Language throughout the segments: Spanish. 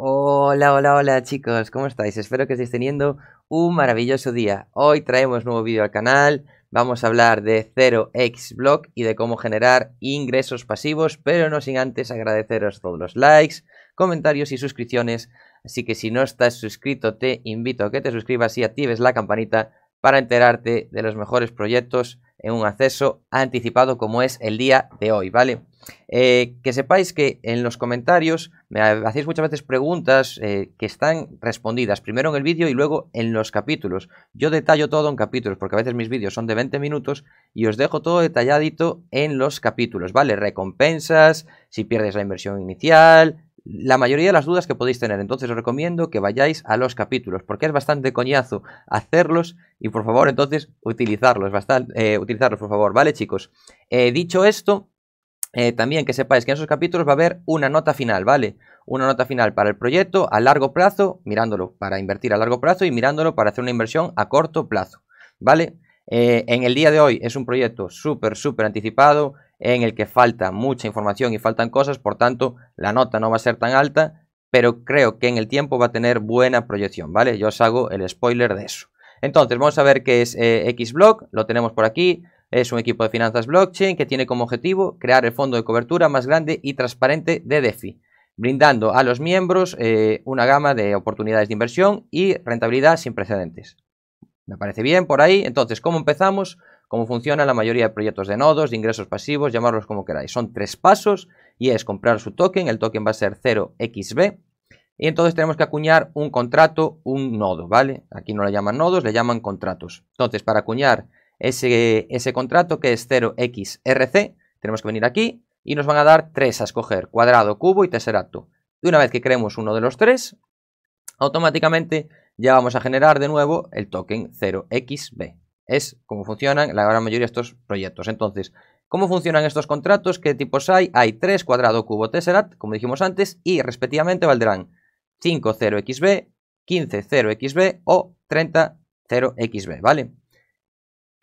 Hola, hola, hola chicos, ¿cómo estáis? Espero que estéis teniendo un maravilloso día. Hoy traemos nuevo vídeo al canal, vamos a hablar de 0xBlock y de cómo generar ingresos pasivos, pero no sin antes agradeceros todos los likes, comentarios y suscripciones. Así que si no estás suscrito, te invito a que te suscribas y actives la campanita para enterarte de los mejores proyectos en un acceso anticipado como es el día de hoy, ¿vale? Eh, que sepáis que en los comentarios me hacéis muchas veces preguntas eh, que están respondidas primero en el vídeo y luego en los capítulos. Yo detallo todo en capítulos porque a veces mis vídeos son de 20 minutos y os dejo todo detalladito en los capítulos, ¿vale? Recompensas, si pierdes la inversión inicial, la mayoría de las dudas que podéis tener. Entonces os recomiendo que vayáis a los capítulos, porque es bastante coñazo hacerlos y por favor entonces utilizarlos, bastante, eh, utilizarlos por favor, ¿vale chicos? dicho esto, eh, también que sepáis que en esos capítulos va a haber una nota final, ¿vale? Una nota final para el proyecto a largo plazo, mirándolo para invertir a largo plazo y mirándolo para hacer una inversión a corto plazo, ¿vale? Eh, en el día de hoy es un proyecto súper, súper anticipado, en el que falta mucha información y faltan cosas, por tanto la nota no va a ser tan alta, pero creo que en el tiempo va a tener buena proyección, ¿vale? Yo os hago el spoiler de eso. Entonces, vamos a ver qué es XBlock, eh, Xblog, lo tenemos por aquí, es un equipo de finanzas blockchain que tiene como objetivo crear el fondo de cobertura más grande y transparente de DeFi, brindando a los miembros eh, una gama de oportunidades de inversión y rentabilidad sin precedentes. Me parece bien por ahí. Entonces, ¿cómo empezamos? ¿Cómo funciona la mayoría de proyectos de nodos, de ingresos pasivos, llamarlos como queráis? Son tres pasos y es comprar su token. El token va a ser 0xb. Y entonces tenemos que acuñar un contrato, un nodo, ¿vale? Aquí no le llaman nodos, le llaman contratos. Entonces, para acuñar ese, contrato que es 0xRC. Tenemos que venir aquí y nos van a dar tres a escoger, cuadrado, cubo y tesseract Y una vez que creemos uno de los tres, automáticamente ya vamos a generar de nuevo el token 0xB. Es como funcionan la gran mayoría de estos proyectos. Entonces, ¿Cómo funcionan estos contratos? ¿Qué tipos hay? Hay 3 cuadrado cubo tesseract, como dijimos antes, y respectivamente valdrán 5 0xb, 15 0xb o 30 0xb, ¿vale?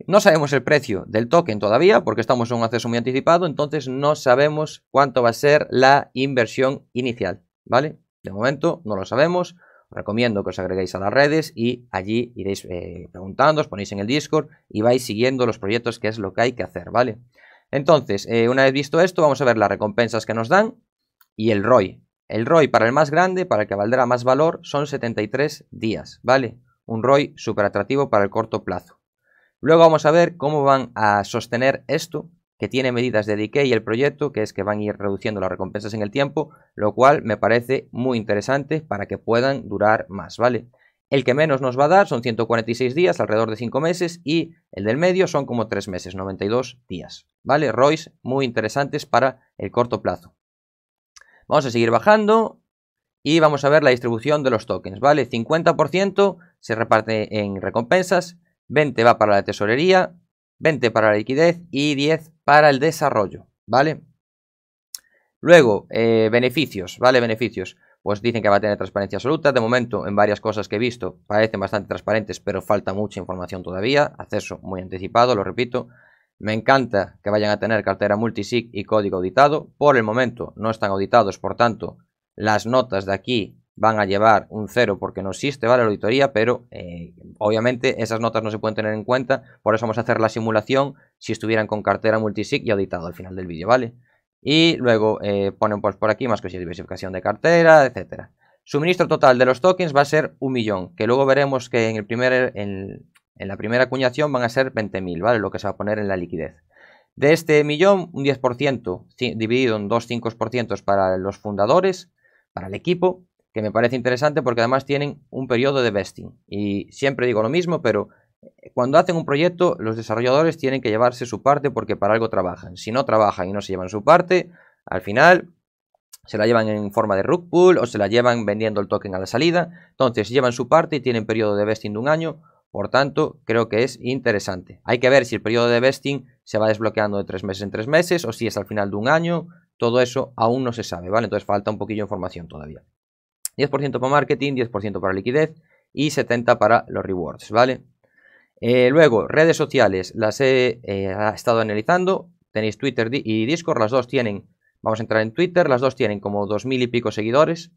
No sabemos el precio del token todavía porque estamos en un acceso muy anticipado, entonces no sabemos cuánto va a ser la inversión inicial, ¿vale? De momento no lo sabemos, os recomiendo que os agreguéis a las redes y allí iréis eh, preguntando, os ponéis en el Discord y vais siguiendo los proyectos que es lo que hay que hacer, ¿vale? Entonces, eh, una vez visto esto, vamos a ver las recompensas que nos dan y el ROI. El ROI para el más grande, para el que valdrá más valor, son 73 días, ¿vale? Un ROI súper atractivo para el corto plazo. Luego vamos a ver cómo van a sostener esto, que tiene medidas de decay el proyecto, que es que van a ir reduciendo las recompensas en el tiempo, lo cual me parece muy interesante para que puedan durar más, ¿vale? El que menos nos va a dar son 146 días, alrededor de 5 meses, y el del medio son como 3 meses, 92 días, ¿vale? ROIs muy interesantes para el corto plazo. Vamos a seguir bajando y vamos a ver la distribución de los tokens, ¿vale? 50% se reparte en recompensas, 20 va para la tesorería, 20 para la liquidez y 10 para el desarrollo, ¿vale? Luego, eh, beneficios, ¿vale? Beneficios. Pues dicen que va a tener transparencia absoluta. De momento, en varias cosas que he visto, parecen bastante transparentes, pero falta mucha información todavía. Acceso muy anticipado, lo repito. Me encanta que vayan a tener cartera multisig y código auditado. Por el momento no están auditados, por tanto, las notas de aquí van a llevar un cero porque no existe, ¿vale? La auditoría, pero eh, obviamente esas notas no se pueden tener en cuenta, por eso vamos a hacer la simulación si estuvieran con cartera multisig y auditado al final del vídeo, ¿vale? Y luego eh, ponen por aquí más que de diversificación de cartera, etcétera. Suministro total de los tokens va a ser un millón, que luego veremos que en, el primer, en, la primera acuñación van a ser 20.000, ¿vale? Lo que se va a poner en la liquidez. De este millón, un 10% dividido en dos 5% para los fundadores, para el equipo, que me parece interesante porque además tienen un periodo de vesting. Y siempre digo lo mismo, pero eh, cuando hacen un proyecto, los desarrolladores tienen que llevarse su parte porque para algo trabajan. Si no trabajan y no se llevan su parte, al final se la llevan en forma de rug pull o se la llevan vendiendo el token a la salida. Entonces llevan su parte y tienen periodo de vesting de un año. Por tanto, creo que es interesante. Hay que ver si el periodo de vesting se va desbloqueando de tres meses en tres meses o si es al final de un año. Todo eso aún no se sabe, ¿vale? Entonces falta un poquillo de información todavía. 10% para marketing, 10% para liquidez y 70% para los rewards, ¿vale? Eh, luego, redes sociales, las he eh, estado analizando. Tenéis Twitter y Discord, las dos tienen, vamos a entrar en Twitter, las dos tienen como 2.000 y pico seguidores.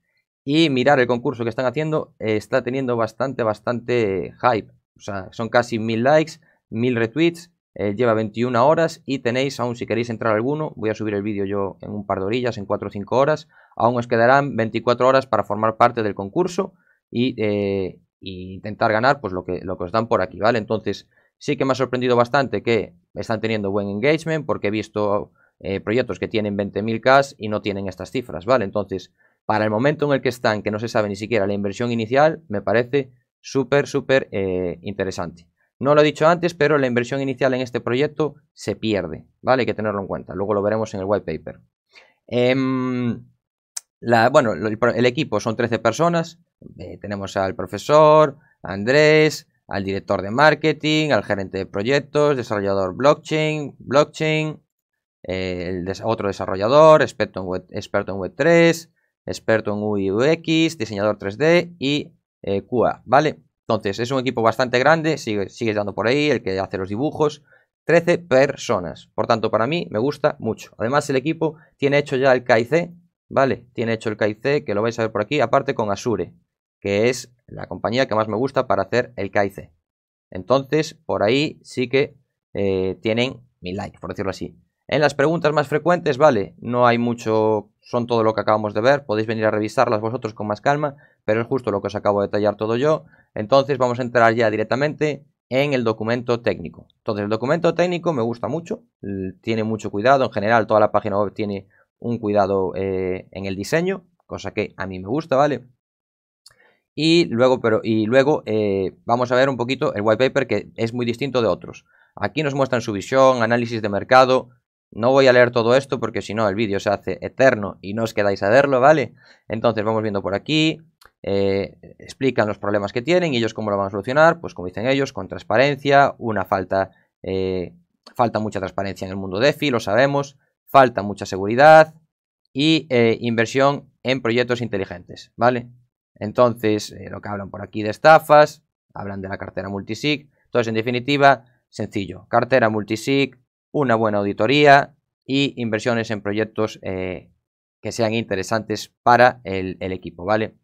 Y mirar el concurso que están haciendo eh, está teniendo bastante, bastante hype. O sea, son casi 1.000 likes, 1.000 retweets eh, lleva 21 horas y tenéis, aún si queréis entrar alguno, voy a subir el vídeo yo en un par de orillas, en 4 o 5 horas, aún os quedarán 24 horas para formar parte del concurso eh, y, intentar ganar pues lo que, lo que os dan por aquí, ¿vale? Entonces sí que me ha sorprendido bastante que están teniendo buen engagement porque he visto eh, proyectos que tienen 20000 cash y no tienen estas cifras, ¿vale? Entonces, para el momento en el que están, que no se sabe ni siquiera la inversión inicial, me parece súper, súper interesante. No lo he dicho antes, pero la inversión inicial en este proyecto se pierde, ¿vale? Hay que tenerlo en cuenta, luego lo veremos en el white paper. Em, bueno, el, equipo son 13 personas, eh, tenemos al profesor, a Andrés, al director de marketing, al gerente de proyectos, desarrollador blockchain, blockchain, eh, otro desarrollador, experto en, web, experto en Web3, experto en UI UX, diseñador 3D y eh, QA, ¿vale? Entonces, es un equipo bastante grande, sigue, sigue dando por ahí, el que hace los dibujos. 13 personas. Por tanto, para mí me gusta mucho. Además, el equipo tiene hecho ya el KIC, ¿vale? Tiene hecho el KIC, que lo vais a ver por aquí, aparte con Asure, que es la compañía que más me gusta para hacer el KIC. Entonces, por ahí sí que eh, tienen mi like, por decirlo así. En las preguntas más frecuentes, vale, no hay mucho son todo lo que acabamos de ver, podéis venir a revisarlas vosotros con más calma, pero es justo lo que os acabo de detallar todo yo. Entonces vamos a entrar ya directamente en el documento técnico. Entonces el documento técnico me gusta mucho, tiene mucho cuidado, en general toda la página web tiene un cuidado eh, en el diseño, cosa que a mí me gusta, ¿vale? Y luego, pero, y luego eh, vamos a ver un poquito el white paper que es muy distinto de otros. Aquí nos muestran su visión, análisis de mercado, no voy a leer todo esto porque si no el vídeo se hace eterno y no os quedáis a verlo, ¿vale? Entonces vamos viendo por aquí, eh, explican los problemas que tienen y ellos cómo lo van a solucionar, pues como dicen ellos, con transparencia, una falta, eh, falta mucha transparencia en el mundo DeFi, lo sabemos, falta mucha seguridad y eh, inversión en proyectos inteligentes, ¿vale? Entonces, lo que hablan por aquí de estafas, hablan de la cartera multisig, entonces en definitiva, sencillo, cartera multisig, una buena auditoría y inversiones en proyectos eh, que sean interesantes para el, equipo, ¿vale?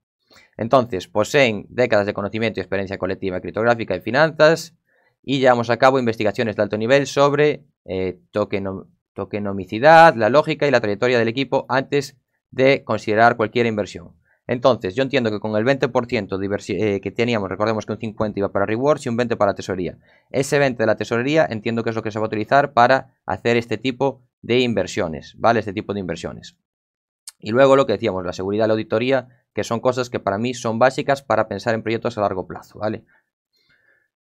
Entonces, poseen décadas de conocimiento y experiencia colectiva criptográfica y finanzas y llevamos a cabo investigaciones de alto nivel sobre eh, tokenomicidad, la lógica y la trayectoria del equipo antes de considerar cualquier inversión. Entonces, yo entiendo que con el 20% eh, que teníamos, recordemos que un 50 iba para rewards y un 20 para tesorería. Ese 20 de la tesorería entiendo que es lo que se va a utilizar para hacer este tipo de inversiones, ¿vale? Este tipo de inversiones. Y luego lo que decíamos, la seguridad, la auditoría, que son cosas que para mí son básicas para pensar en proyectos a largo plazo, ¿vale?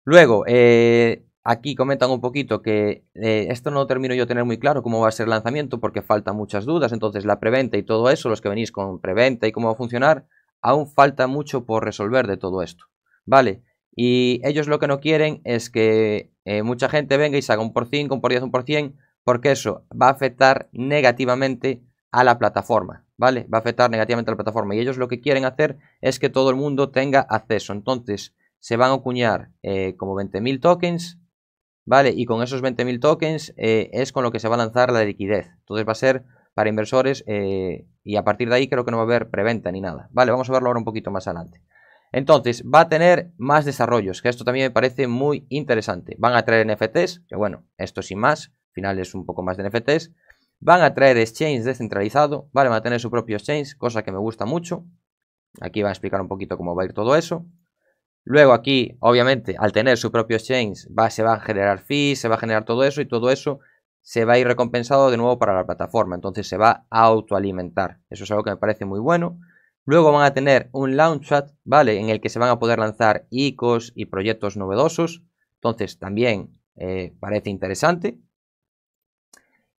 Luego, eh, Aquí comentan un poquito que eh, esto no termino yo tener muy claro cómo va a ser el lanzamiento porque faltan muchas dudas, entonces la preventa y todo eso, los que venís con preventa y cómo va a funcionar, aún falta mucho por resolver de todo esto, ¿vale? Y ellos lo que no quieren es que eh, mucha gente venga y se haga un por 5, un por 10, un por 100, porque eso va a afectar negativamente a la plataforma, ¿vale? Va a afectar negativamente a la plataforma y ellos lo que quieren hacer es que todo el mundo tenga acceso, entonces se van a acuñar eh, como como 20.000 tokens ¿vale? Y con esos 20.000 tokens eh, es con lo que se va a lanzar la liquidez. Entonces va a ser para inversores eh, y a partir de ahí creo que no va a haber preventa ni nada. Vale, vamos a verlo ahora un poquito más adelante. Entonces, va a tener más desarrollos, que esto también me parece muy interesante. Van a traer NFTs, que bueno, esto sin más, al final es un poco más de NFTs. Van a traer exchange descentralizado, vale, van a tener su propio exchange, cosa que me gusta mucho. Aquí va a explicar un poquito cómo va a ir todo eso. Luego aquí, obviamente, al tener su propio exchange, se va a generar fees, se va a generar todo eso y todo eso se va a ir recompensado de nuevo para la plataforma. Entonces se va a autoalimentar. Eso es algo que me parece muy bueno. Luego van a tener un launchpad, ¿vale? En el que se van a poder lanzar ICOs y proyectos novedosos. Entonces también eh, parece interesante.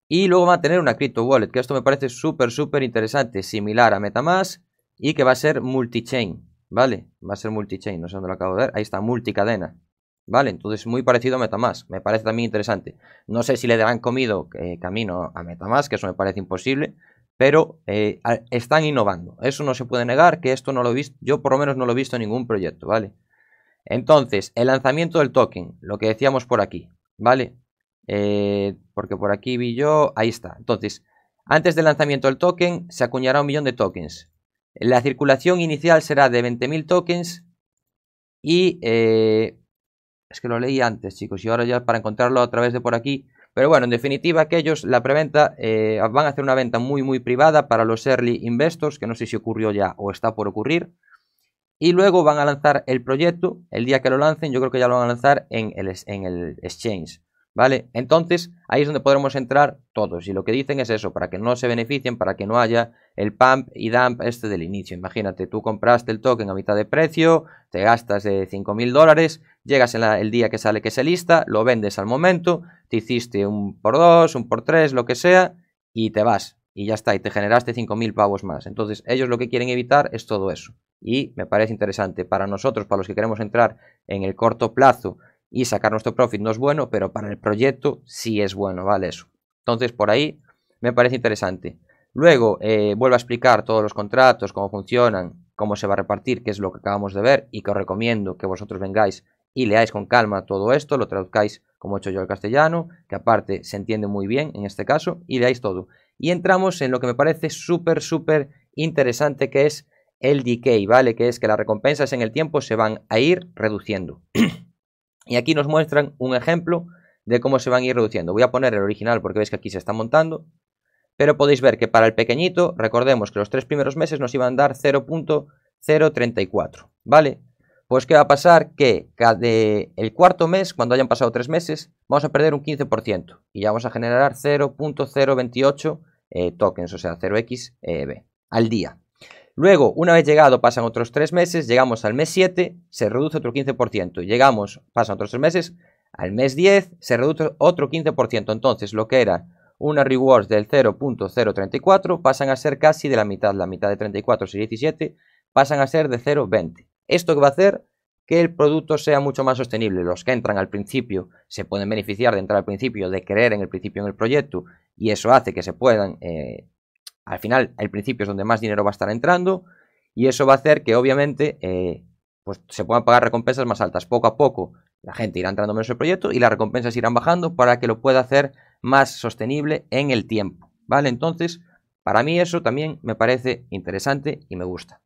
Y luego van a tener una crypto wallet, que esto me parece súper, súper interesante, similar a Metamask y que va a ser multi-chain. ¿vale? Va a ser multichain, no sé dónde lo acabo de ver. Ahí está, multicadena. ¿Vale? Entonces muy parecido a Metamask, me parece también interesante. No sé si le darán comido eh, camino a Metamask, que eso me parece imposible, pero eh, están innovando. Eso no se puede negar, que esto no lo he visto, yo por lo menos no lo he visto en ningún proyecto, ¿vale? Entonces, el lanzamiento del token, lo que decíamos por aquí, ¿vale? Eh, porque por aquí vi yo, ahí está. Entonces, antes del lanzamiento del token, se acuñará un millón de tokens. La circulación inicial será de 20.000 tokens y... Eh, es que lo leí antes, chicos, y ahora ya para encontrarlo a través de por aquí. Pero bueno, en definitiva, aquellos, la preventa, eh, van a hacer una venta muy, muy privada para los early investors, que no sé si ocurrió ya o está por ocurrir. Y luego van a lanzar el proyecto, el día que lo lancen, yo creo que ya lo van a lanzar en el, en el exchange. ¿Vale? Entonces, ahí es donde podremos entrar todos. Y lo que dicen es eso, para que no se beneficien, para que no haya el pump y dump este del inicio. Imagínate, tú compraste el token a mitad de precio, te gastas de eh, 5.000 dólares, llegas en el día que sale que se lista, lo vendes al momento, te hiciste un por dos, un por tres, lo que sea, y te vas. Y ya está, y te generaste 5.000 pavos más. Entonces, ellos lo que quieren evitar es todo eso. Y me parece interesante para nosotros, para los que queremos entrar en el corto plazo y sacar nuestro profit no es bueno, pero para el proyecto sí es bueno, ¿vale? Eso. Entonces, por ahí me parece interesante. Luego, eh, vuelvo a explicar todos los contratos, cómo funcionan, cómo se va a repartir, qué es lo que acabamos de ver y que os recomiendo que vosotros vengáis y leáis con calma todo esto, lo traduzcáis como he hecho yo al castellano, que aparte se entiende muy bien en este caso, y leáis todo. Y entramos en lo que me parece súper, súper interesante, que es el decay, ¿vale? Que es que las recompensas en el tiempo se van a ir reduciendo. Y aquí nos muestran un ejemplo de cómo se van a ir reduciendo. Voy a poner el original porque veis que aquí se está montando. Pero podéis ver que para el pequeñito, recordemos que los tres primeros meses nos iban a dar 0.034, ¿vale? Pues ¿qué va a pasar? Que cada, el cuarto mes, cuando hayan pasado tres meses, vamos a perder un 15% y ya vamos a generar 0.028 eh, tokens, o sea, 0 x eh, al día. Luego, una vez llegado, pasan otros tres meses, llegamos al mes 7, se reduce otro 15%. Llegamos, pasan otros tres meses, al mes 10 se reduce otro 15%. Entonces, lo que era una rewards del 0.034 pasan a ser casi de la mitad. La mitad de 34 y 17, pasan a ser de 0.20. Esto que va a hacer que el producto sea mucho más sostenible. Los que entran al principio se pueden beneficiar de entrar al principio, de creer en el principio en el proyecto, y eso hace que se puedan eh, al final, el principio es donde más dinero va a estar entrando y eso va a hacer que obviamente eh, pues se puedan pagar recompensas más altas. Poco a poco la gente irá entrando menos en el proyecto y las recompensas irán bajando para que lo pueda hacer más sostenible en el tiempo. ¿Vale? Entonces, para mí eso también me parece interesante y me gusta.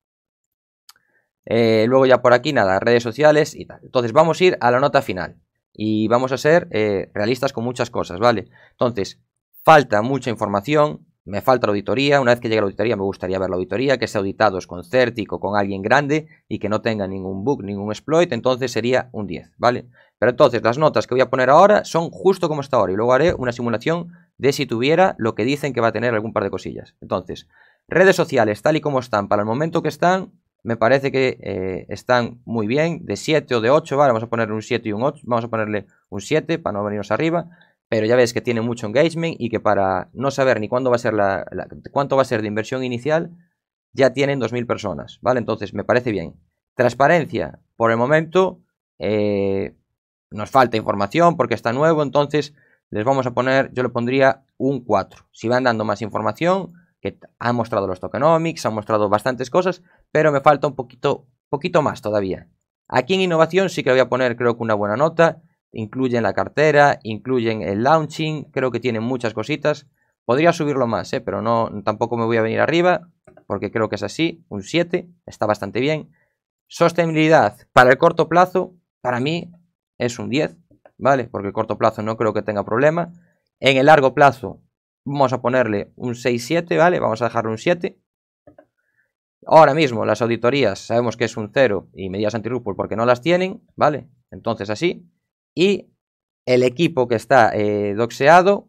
Eh, luego ya por aquí, nada, redes sociales y tal. Entonces vamos a ir a la nota final. Y vamos a ser eh, realistas con muchas cosas, ¿vale? Entonces, falta mucha información, me falta la auditoría, una vez que llegue la auditoría me gustaría ver la auditoría, que sea auditados con Certic o con alguien grande y que no tenga ningún bug, ningún exploit, entonces sería un 10, ¿vale? Pero entonces las notas que voy a poner ahora son justo como está ahora y luego haré una simulación de si tuviera lo que dicen que va a tener algún par de cosillas. Entonces, redes sociales tal y como están, para el momento que están, me parece que eh, están muy bien, de 7 o de 8, ¿vale? Vamos a poner un 7 y un 8, vamos a ponerle un 7 para no venirnos arriba pero ya ves que tiene mucho engagement y que para no saber ni cuándo va a ser la, cuánto va a ser de inversión inicial, ya tienen 2.000 personas, ¿vale? Entonces, me parece bien. Transparencia, por el momento eh, nos falta información porque está nuevo, entonces les vamos a poner, yo le pondría un 4. Si van dando más información, que han mostrado los tokenomics, han mostrado bastantes cosas, pero me falta un poquito, poquito más todavía. Aquí en innovación sí que le voy a poner creo que una buena nota incluyen la cartera, incluyen el launching, creo que tienen muchas cositas. Podría subirlo más, ¿eh? pero no, tampoco me voy a venir arriba, porque creo que es así, un 7, está bastante bien. Sostenibilidad para el corto plazo, para mí es un 10, ¿vale? Porque el corto plazo no creo que tenga problema. En el largo plazo vamos a ponerle un 6-7, ¿vale? Vamos a dejarle un 7. Ahora mismo las auditorías sabemos que es un 0 y medidas antirupul porque no las tienen, ¿vale? Entonces así y el equipo que está eh, doxeado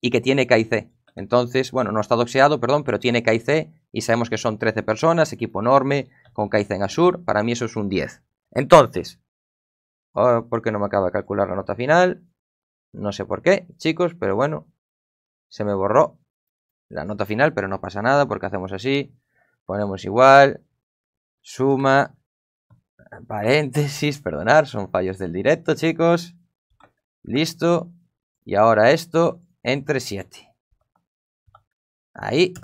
y que tiene KIC. Entonces, bueno, no está doxeado, perdón, pero tiene KIC y sabemos que son 13 personas, equipo enorme, con KIC en Azure, para mí eso es un 10. Entonces, oh, ¿por qué no me acaba de calcular la nota final? No sé por qué, chicos, pero bueno, se me borró la nota final, pero no pasa nada porque hacemos así, ponemos igual, suma, Paréntesis, perdonar, son fallos del directo, chicos. Listo. Y ahora esto entre 7. Ahí.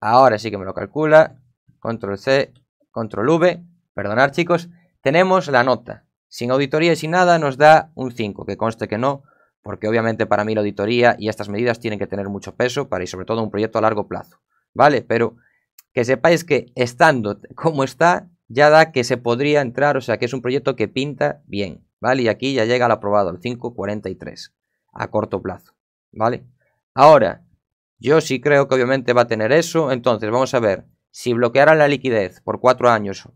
Ahora sí que me lo calcula. Control C, control V. Perdonar, chicos. Tenemos la nota. Sin auditoría y sin nada nos da un 5, que conste que no, porque obviamente para mí la auditoría y estas medidas tienen que tener mucho peso para y sobre todo un proyecto a largo plazo, ¿vale? Pero que sepáis que estando como está, ya da que se podría entrar, o sea que es un proyecto que pinta bien, ¿vale? Y aquí ya llega al aprobado, el 543, a corto plazo, ¿vale? Ahora, yo sí creo que obviamente va a tener eso, entonces vamos a ver, si bloquearan la liquidez por cuatro años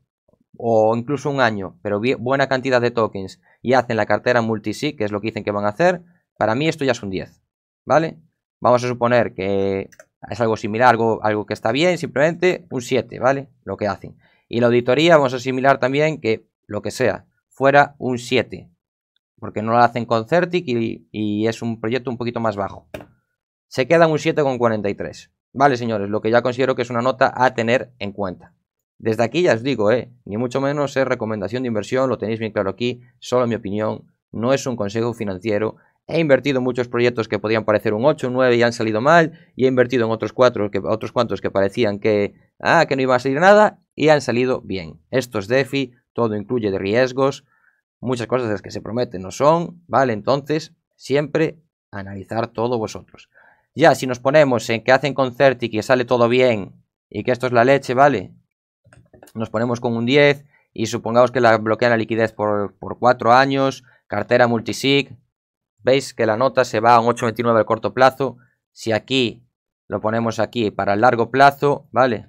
o incluso un año, pero buena cantidad de tokens y hacen la cartera multisig, que es lo que dicen que van a hacer, para mí esto ya es un 10, ¿vale? Vamos a suponer que es algo similar, algo, algo que está bien, simplemente un 7, ¿vale? Lo que hacen. Y la auditoría, vamos a asimilar también que lo que sea, fuera un 7, porque no lo hacen con Certic y, es un proyecto un poquito más bajo. Se queda un 7,43. Vale, señores, lo que ya considero que es una nota a tener en cuenta. Desde aquí ya os digo, ¿eh? ni mucho menos es recomendación de inversión, lo tenéis bien claro aquí, solo mi opinión, no es un consejo financiero, He invertido en muchos proyectos que podían parecer un 8, un 9 y han salido mal, y he invertido en otros, que, otros cuantos que parecían que, ah, que no iba a salir nada y han salido bien. Esto es DeFi, todo incluye de riesgos, muchas cosas las que se prometen no son, ¿vale? Entonces, siempre analizar todo vosotros. Ya, si nos ponemos en que hacen concert y que sale todo bien y que esto es la leche, ¿vale? Nos ponemos con un 10 y supongamos que la bloquean la liquidez por, por 4 años, cartera multisig, Veis que la nota se va a un 8,29 al corto plazo. Si aquí lo ponemos aquí para el largo plazo, ¿vale?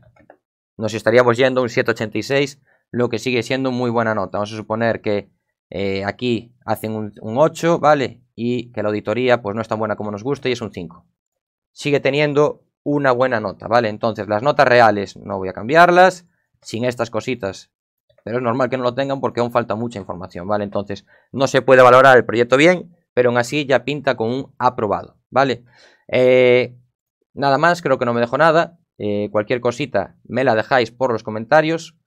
Nos estaríamos yendo a un 7,86, lo que sigue siendo muy buena nota. Vamos a suponer que eh, aquí hacen un, un 8, ¿vale? Y que la auditoría pues no es tan buena como nos gusta y es un 5. Sigue teniendo una buena nota, ¿vale? Entonces las notas reales no voy a cambiarlas, sin estas cositas pero es normal que no lo tengan porque aún falta mucha información, ¿vale? Entonces, no se puede valorar el proyecto bien pero aún así ya pinta con un aprobado, ¿vale? Eh, nada más, creo que no me dejo nada. Eh, cualquier cosita me la dejáis por los comentarios.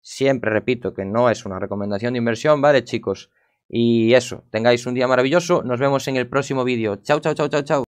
Siempre repito que no es una recomendación de inversión, ¿vale, chicos? Y eso, tengáis un día maravilloso. Nos vemos en el próximo vídeo. Chao, chao, chao, chao, chao.